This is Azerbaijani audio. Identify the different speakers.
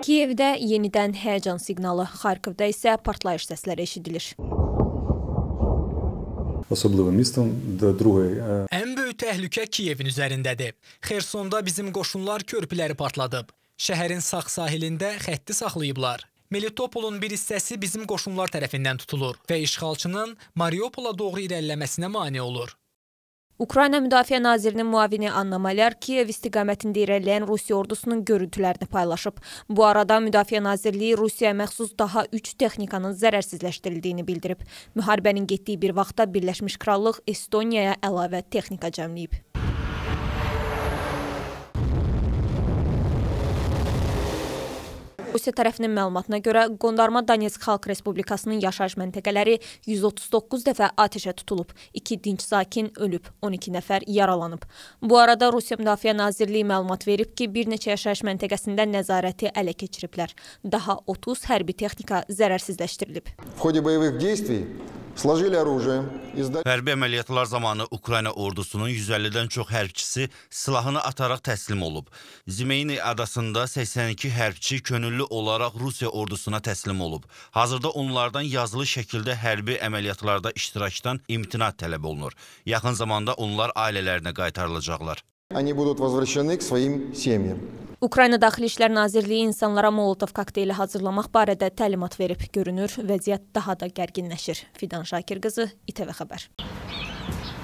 Speaker 1: Kiyevdə yenidən həyəcan siqnalı, Xarkovda isə partlayış səsləri eşidilir.
Speaker 2: Ən böyük təhlükə Kiyevin üzərindədir. Xersonda bizim qoşunlar körpüləri partladıb. Şəhərin sağ sahilində xətti saxlayıblar. Melitopolun bir hissəsi bizim qoşunlar tərəfindən tutulur və işğalçının Mariupola doğru irəliləməsinə mane olur.
Speaker 1: Ukrayna Müdafiə Nazirinin müavini Anna Malyar Kiyev istiqamətində irəliləyən Rusiya ordusunun görüntülərini paylaşıb. Bu arada Müdafiə Nazirliyi Rusiyaya məxsus daha 3 texnikanın zərərsizləşdirildiyini bildirib. Müharibənin getdiyi bir vaxtda Birləşmiş Krallıq Estoniyaya əlavə texnika cəmləyib. Rusiya tərəfinin məlumatına görə Qondarma Donetsk Xalq Respublikasının yaşayış məntəqələri 139 dəfə atəşə tutulub, 2 dinç sakin ölüb, 12 nəfər yaralanıb. Bu arada Rusiya Müdafiə Nazirliyi məlumat verib ki, bir neçə yaşayış məntəqəsində nəzarəti ələ keçiriblər. Daha 30 hərbi texnika zərərsizləşdirilib.
Speaker 3: В ходе боевых действий Hərbi əməliyyatlar zamanı Ukrayna ordusunun 150-dən çox hərbçisi silahını ataraq təslim olub. Zimeyni adasında 82 hərbçi könüllü olaraq Rusiya ordusuna təslim olub. Hazırda onlardan yazılı şəkildə hərbi əməliyyatlarda iştirakdan imtina tələb olunur. Yaxın zamanda onlar ailələrinə qaytarılacaqlar. Они будут возвращены к своим семьям.
Speaker 1: Ukrayna Daxili İşlər Nazirliyi insanlara Molotov kokteyli hazırlamaq barədə təlimat verib görünür, vəziyyət daha da gərginləşir. Fidan Şakir qızı, İTV Xəbər.